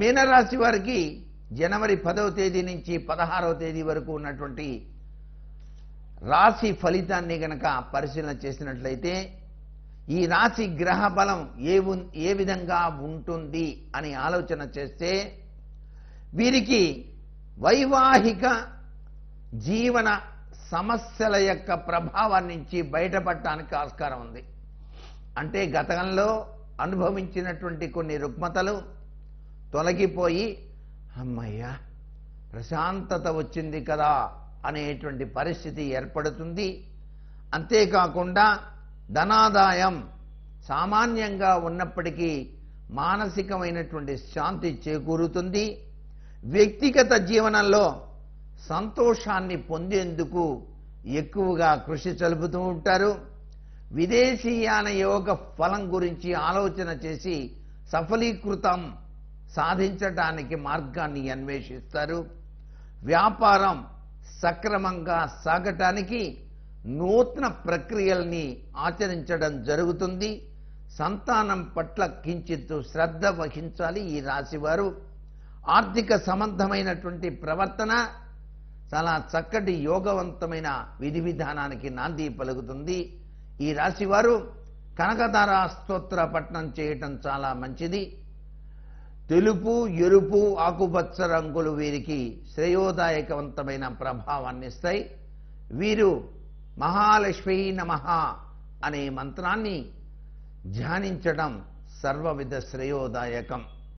మీనరాశి వారికి జనవరి పదవ తేదీ నుంచి పదహారవ తేదీ వరకు ఉన్నటువంటి రాశి ఫలితాన్ని గనక పరిశీలన చేసినట్లయితే ఈ రాశి గ్రహ బలం ఏ ఏ విధంగా ఉంటుంది అని ఆలోచన చేస్తే వీరికి వైవాహిక జీవన సమస్యల యొక్క ప్రభావం నుంచి బయటపడటానికి ఆస్కారం ఉంది అంటే గతంలో అనుభవించినటువంటి కొన్ని రుగ్మతలు తొలగిపోయి అమ్మయ్యా ప్రశాంతత వచ్చింది కదా అనేటువంటి పరిస్థితి ఏర్పడుతుంది అంతేకాకుండా ధనాదాయం సామాన్యంగా ఉన్నప్పటికీ మానసికమైనటువంటి శాంతి చేకూరుతుంది వ్యక్తిగత జీవనంలో సంతోషాన్ని పొందేందుకు ఎక్కువగా కృషి చలుపుతూ ఉంటారు విదేశీయాన యోగ ఫలం గురించి ఆలోచన చేసి సఫలీకృతం సాధించటానికి మార్గాన్ని అన్వేషిస్తారు వ్యాపారం సక్రమంగా సాగటానికి నూతన ప్రక్రియల్ని ఆచరించడం జరుగుతుంది సంతానం పట్ల కించిత్ శ్రద్ధ వహించాలి ఈ రాశివారు ఆర్థిక సంబంధమైనటువంటి ప్రవర్తన చాలా చక్కటి యోగవంతమైన విధి విధానానికి నాంది పలుకుతుంది ఈ రాశివారు కనకతారా స్తోత్ర పఠనం చేయటం చాలా మంచిది తెలుపు ఎరుపు ఆకుపచ్చ రంగులు వీరికి శ్రేయోదాయకవంతమైన ప్రభావాన్ని ఇస్తాయి వీరు మహాలక్ష్మీ నమ అనే మంత్రాన్ని ధ్యానించడం సర్వవిధ శ్రేయోదాయకం